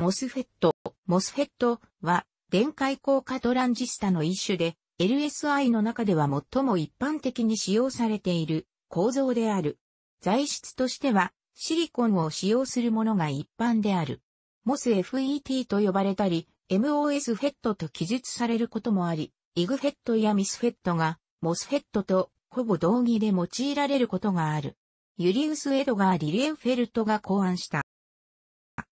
モスフェット。モスフェットは、電解効果トランジスタの一種で、LSI の中では最も一般的に使用されている構造である。材質としては、シリコンを使用するものが一般である。モス FET と呼ばれたり、MOS フェットと記述されることもあり、イグフェットやミスフェットが、モスフェットとほぼ同義で用いられることがある。ユリウス・エドガー・リリエンフェルトが考案した。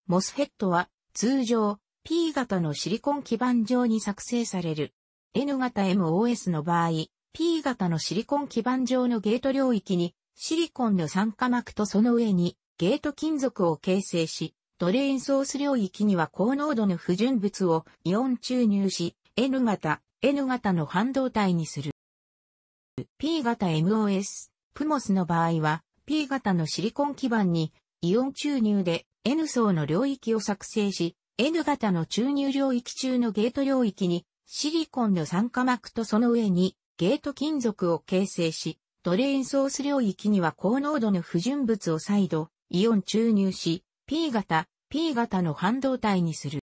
モスフェットは通常、P 型のシリコン基板上に作成される。N 型 MOS の場合、P 型のシリコン基板上のゲート領域に、シリコンの酸化膜とその上に、ゲート金属を形成し、ドレーンソース領域には高濃度の不純物をイオン注入し、N 型、N 型の半導体にする。P 型 MOS、プモスの場合は、P 型のシリコン基板にイオン注入で N 層の領域を作成し、N 型の注入領域中のゲート領域に、シリコンの酸化膜とその上に、ゲート金属を形成し、ドレインソース領域には高濃度の不純物を再度、イオン注入し、P 型、P 型の半導体にする。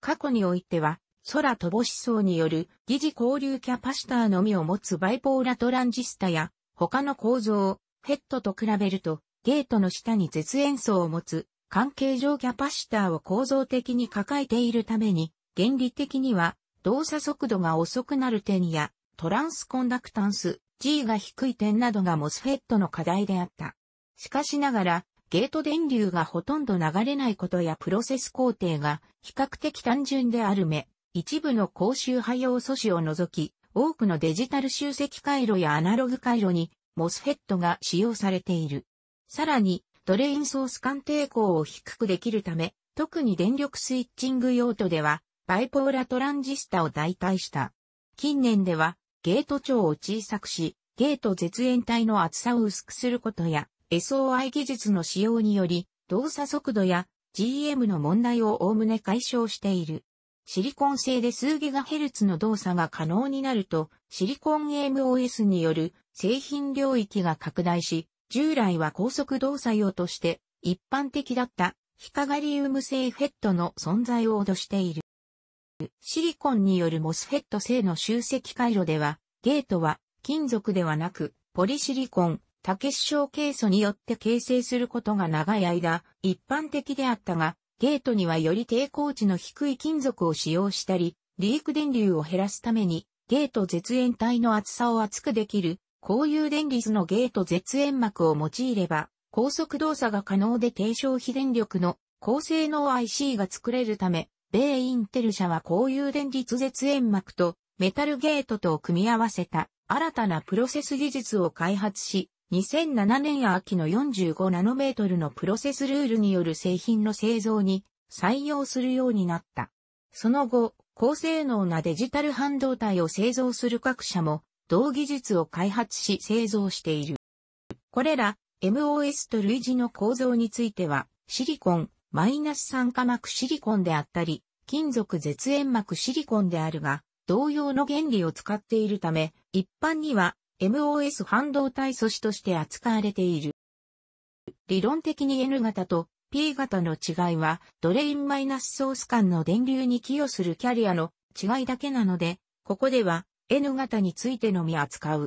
過去においては、空飛ぼし層による疑似交流キャパシターのみを持つバイポーラトランジスタや、他の構造をヘッドと比べるとゲートの下に絶縁層を持つ、関係上キャパシターを構造的に抱えているために、原理的には、動作速度が遅くなる点や、トランスコンダクタンス、G が低い点などがモスフェットの課題であった。しかしながら、ゲート電流がほとんど流れないことやプロセス工程が比較的単純であるめ、一部の高周波用素子を除き、多くのデジタル集積回路やアナログ回路にモスフェットが使用されている。さらに、ドレインソース間抵抗を低くできるため、特に電力スイッチング用途では、バイポーラトランジスタを代替した。近年では、ゲート長を小さくし、ゲート絶縁体の厚さを薄くすることや、SOI 技術の使用により、動作速度や GM の問題を概ね解消している。シリコン製で数ギガヘルツの動作が可能になると、シリコン MOS による製品領域が拡大し、従来は高速動作用として一般的だったヒカガリウム製フェットの存在を脅している。シリコンによるモスフェット製の集積回路では、ゲートは金属ではなく、ポリシリコン、多結晶ケイ素によって形成することが長い間、一般的であったが、ゲートにはより抵抗値の低い金属を使用したり、リーク電流を減らすために、ゲート絶縁体の厚さを厚くできるこういう電離のゲート絶縁膜を用いれば、高速動作が可能で低消費電力の高性能 IC が作れるため、米インテル社はこういう電立絶縁膜とメタルゲートとを組み合わせた新たなプロセス技術を開発し、2007年秋の45ナノメートルのプロセスルールによる製品の製造に採用するようになった。その後、高性能なデジタル半導体を製造する各社も同技術を開発し製造している。これら MOS と類似の構造については、シリコン、マイナス酸化膜シリコンであったり、金属絶縁膜シリコンであるが、同様の原理を使っているため、一般には MOS 半導体素子として扱われている。理論的に N 型と P 型の違いは、ドレインマイナスソース間の電流に寄与するキャリアの違いだけなので、ここでは N 型についてのみ扱う。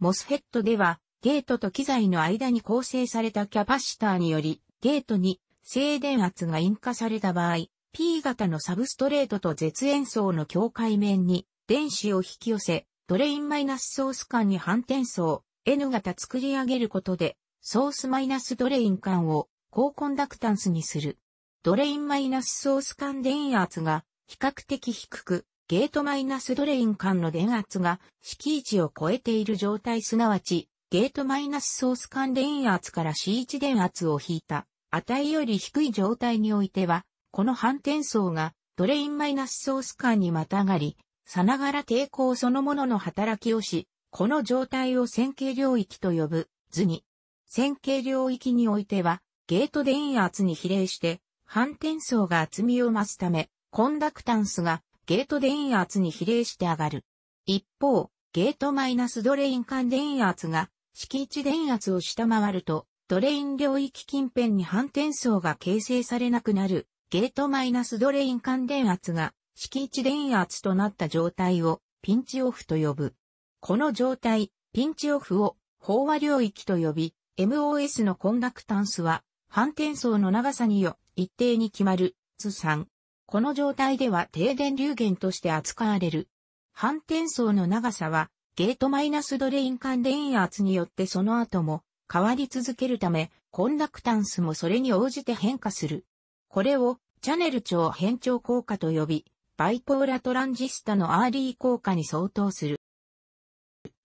モスヘッドでは、ゲートと機材の間に構成されたキャパシターにより、ゲートに静電圧が引火された場合、P 型のサブストレートと絶縁層の境界面に電子を引き寄せ、ドレインマイナスソース間に反転層、N 型作り上げることで、ソースマイナスドレイン間を高コンダクタンスにする。ドレインマイナスソース間電圧が比較的低く、ゲートマイナスドレイン間の電圧が敷値を超えている状態すなわち、ゲートマイナスソース間電圧から C1 電圧を引いた値より低い状態においては、この反転層がドレインマイナスソース間にまたがり、さながら抵抗そのものの働きをし、この状態を線形領域と呼ぶ図に、線形領域においては、ゲート電圧に比例して、反転層が厚みを増すため、コンダクタンスがゲート電圧に比例して上がる。一方、ゲートマイナスドレイン間電圧が敷地電圧を下回ると、ドレイン領域近辺に反転層が形成されなくなる、ゲートマイナスドレイン間電圧が敷地電圧となった状態をピンチオフと呼ぶ。この状態、ピンチオフを飽和領域と呼び、MOS のコンダクタンスは反転層の長さによ一定に決まる、図3。この状態では停電流源として扱われる。反転層の長さは、ゲートマイナスドレイン間電圧によってその後も変わり続けるため、コンダクタンスもそれに応じて変化する。これをチャネル長変調効果と呼び、バイポーラトランジスタのアーリー効果に相当する。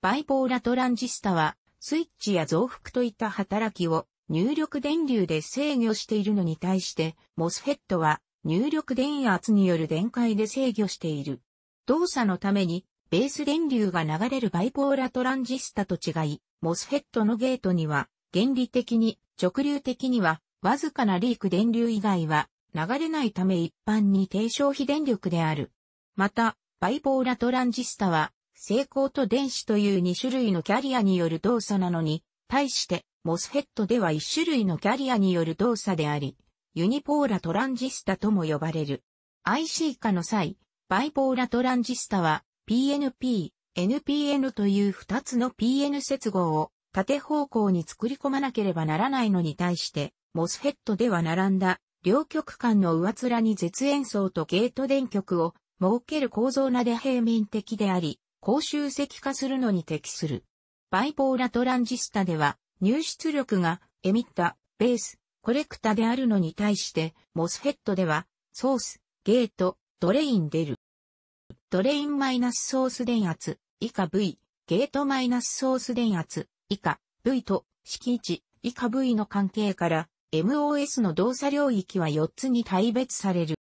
バイポーラトランジスタは、スイッチや増幅といった働きを入力電流で制御しているのに対して、モス s f ッ t は入力電圧による電解で制御している。動作のために、ベース電流が流れるバイポーラトランジスタと違い、モスヘッドのゲートには、原理的に、直流的には、わずかなリーク電流以外は、流れないため一般に低消費電力である。また、バイポーラトランジスタは、成功と電子という2種類のキャリアによる動作なのに、対して、モスヘッドでは1種類のキャリアによる動作であり、ユニポーラトランジスタとも呼ばれる。IC 化の際、バイポーラトランジスタは PNP、NPN という2つの PN 接合を縦方向に作り込まなければならないのに対して、モスフェットでは並んだ両極間の上面に絶縁層とゲート電極を設ける構造なで平面的であり、高集積化するのに適する。バイポーラトランジスタでは入出力がエミッタ、ベース、コレクタであるのに対して、モスフェットでは、ソース、ゲート、ドレイン出る。ドレインマイナスソース電圧、以下 V、ゲートマイナスソース電圧、以下 V と式1、以下 V の関係から、MOS の動作領域は4つに大別される。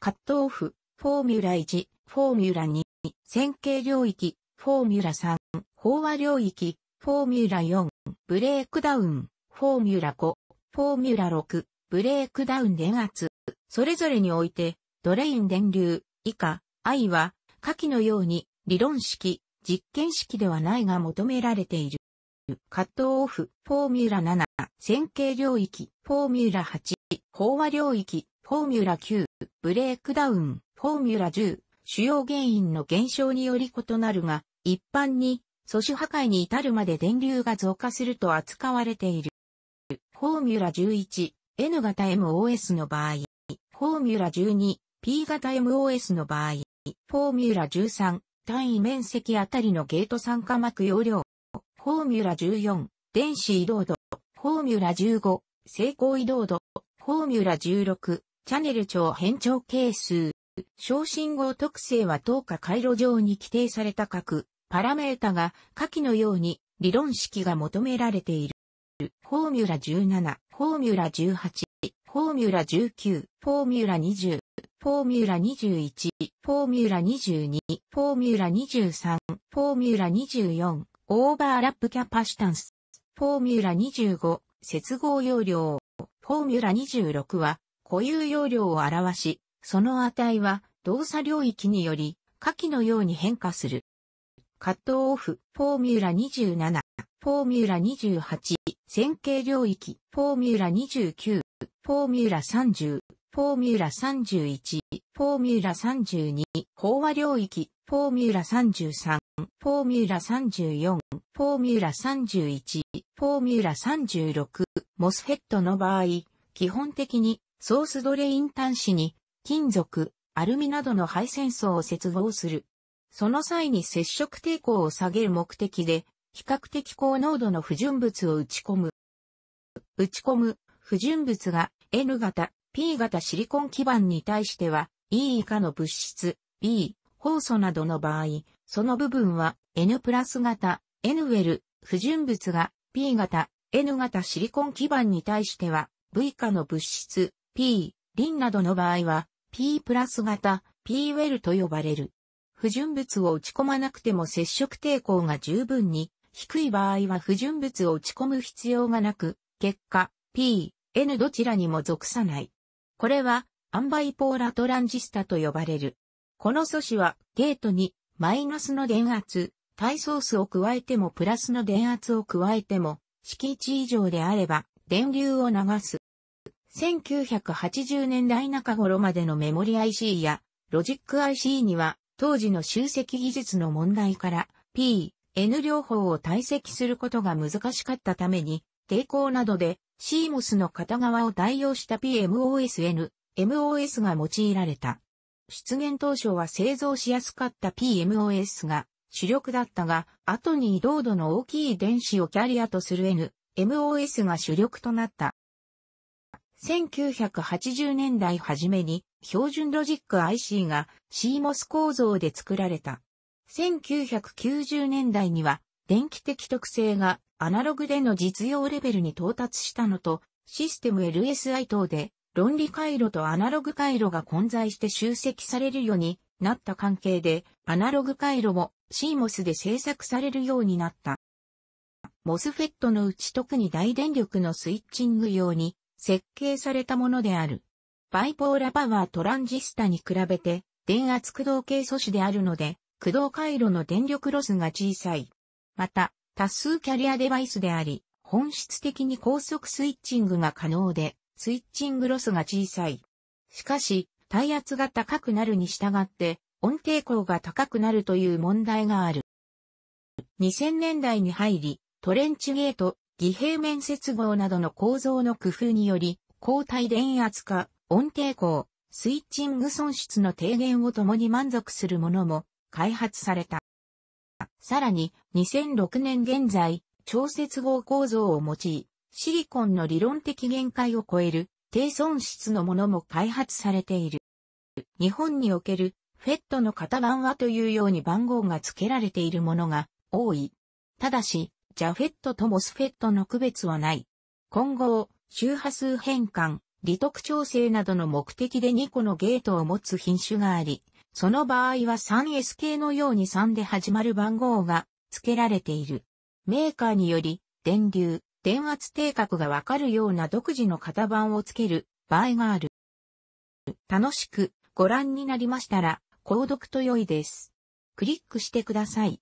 カットオフ、フォーミュラ1、フォーミュラ2、線形領域、フォーミュラ3、飽和領域、フォーミュラ4、ブレイクダウン、フォーミュラ5、フォーミュラ6、ブレークダウン電圧、それぞれにおいて、ドレイン電流、以下、I は、下記のように、理論式、実験式ではないが求められている。カットオフ、フォーミュラ7、線形領域、フォーミュラ8、飽和領域、フォーミュラ9、ブレークダウン、フォーミュラ10、主要原因の減少により異なるが、一般に、素子破壊に至るまで電流が増加すると扱われている。フォーミュラ 11N 型 MOS の場合、フォーミュラ 12P 型 MOS の場合、フォーミュラ13、単位面積あたりのゲート酸化膜容量、フォーミュラ14、電子移動度、フォーミュラ15、成功移動度、フォーミュラ16、チャネル長変調係数、小信号特性は等価回路上に規定された核、パラメータが下記のように理論式が求められている。フォーミュラ17、フォーミュラ18、フォーミュラ19、フォーミュラ20、フォーミュラ21、フォーミュラ22、フォーミュラ23、フォーミュラ24、オーバーラップキャパシタンス、フォーミュラ25、接合容量、フォーミュラ26は固有容量を表し、その値は動作領域により下記のように変化する。カットオフ、フォーミュラ27、フォーミュラ28、線形領域、フォーミュラ29、フォーミュラ30、フォーミュラ31、フォーミュラ32、飽和領域、フォーミュラ33、フォーミュラ34、フォーミュラ31、フォーミュラ36、モスヘッドの場合、基本的にソースドレイン端子に金属、アルミなどの配線層を接合する。その際に接触抵抗を下げる目的で比較的高濃度の不純物を打ち込む。打ち込む不純物が N 型、P 型シリコン基板に対しては E 以下の物質、B、酵素などの場合、その部分は N プラス型、N ウェル、不純物が P 型、N 型シリコン基板に対しては V 以下の物質、P、リンなどの場合は P プラス型、P ウェルと呼ばれる。不純物を打ち込まなくても接触抵抗が十分に低い場合は不純物を打ち込む必要がなく、結果、P、N どちらにも属さない。これは、アンバイポーラトランジスタと呼ばれる。この素子は、ゲートに、マイナスの電圧、体ソースを加えてもプラスの電圧を加えても、敷地以上であれば、電流を流す。1980年代中頃までのメモリ IC やロジック IC には当時の集積技術の問題から P、N 両方を堆積することが難しかったために、抵抗などで CMOS の片側を代用した PMOSN、MOS が用いられた。出現当初は製造しやすかった PMOS が主力だったが、後に移動度の大きい電子をキャリアとする N、MOS が主力となった。1980年代初めに標準ロジック IC が CMOS 構造で作られた。1990年代には、電気的特性がアナログでの実用レベルに到達したのと、システム LSI 等で論理回路とアナログ回路が混在して集積されるようになった関係で、アナログ回路も CMOS で製作されるようになった。MOSFET のうち特に大電力のスイッチング用に設計されたものである。バイポーラパワートランジスタに比べて電圧駆動系素子であるので、駆動回路の電力ロスが小さい。また、多数キャリアデバイスであり、本質的に高速スイッチングが可能で、スイッチングロスが小さい。しかし、耐圧が高くなるに従って、音抵抗が高くなるという問題がある。2000年代に入り、トレンチゲート、偽平面接合などの構造の工夫により、高体電圧化、音抵抗、スイッチング損失の低減を共に満足するものも開発された。さらに、2006年現在、調節合構造を用い、シリコンの理論的限界を超える低損失のものも開発されている。日本におけるフェットの型番はというように番号が付けられているものが多い。ただし、ジャフェットとモスフェットの区別はない。混合、周波数変換、利得調整などの目的で2個のゲートを持つ品種があり、その場合は 3S 系のように3で始まる番号が付けられている。メーカーにより、電流、電圧定格がわかるような独自の型番を付ける場合がある。楽しくご覧になりましたら、購読と良いです。クリックしてください。